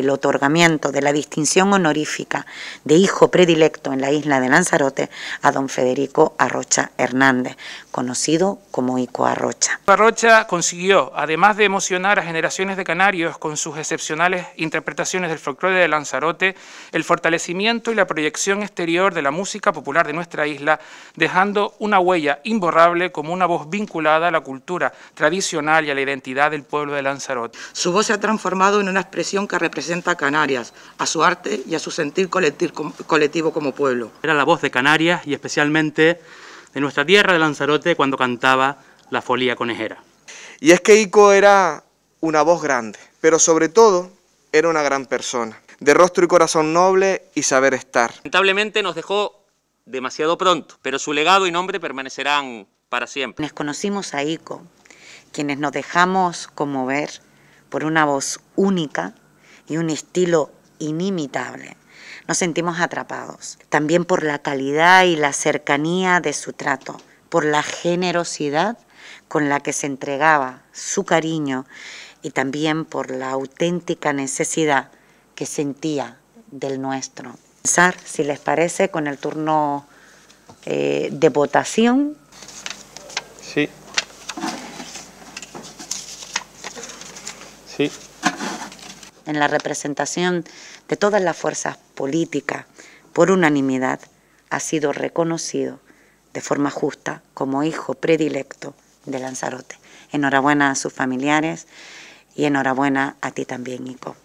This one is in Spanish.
el otorgamiento de la distinción honorífica de hijo predilecto en la isla de Lanzarote a don Federico Arrocha Hernández, conocido como Ico Arrocha. Arrocha consiguió, además de emocionar a generaciones de canarios con sus excepcionales interpretaciones del folclore de Lanzarote, el fortalecimiento y la proyección exterior de la música popular de nuestra isla, dejando una huella imborrable como una voz vinculada a la cultura tradicional y a la identidad del pueblo de Lanzarote. Su voz se ha transformado en una expresión que representa a Canarias, a su arte y a su sentir colectivo como pueblo. Era la voz de Canarias y especialmente de nuestra tierra de Lanzarote cuando cantaba la folía conejera. Y es que Ico era una voz grande, pero sobre todo era una gran persona, de rostro y corazón noble y saber estar. Lamentablemente nos dejó demasiado pronto, pero su legado y nombre permanecerán para siempre. Nos conocimos a Ico, quienes nos dejamos conmover por una voz única, y un estilo inimitable. Nos sentimos atrapados, también por la calidad y la cercanía de su trato, por la generosidad con la que se entregaba su cariño y también por la auténtica necesidad que sentía del nuestro. Pensar, si les parece, con el turno eh, de votación. Sí. Sí en la representación de todas las fuerzas políticas por unanimidad, ha sido reconocido de forma justa como hijo predilecto de Lanzarote. Enhorabuena a sus familiares y enhorabuena a ti también, Nico.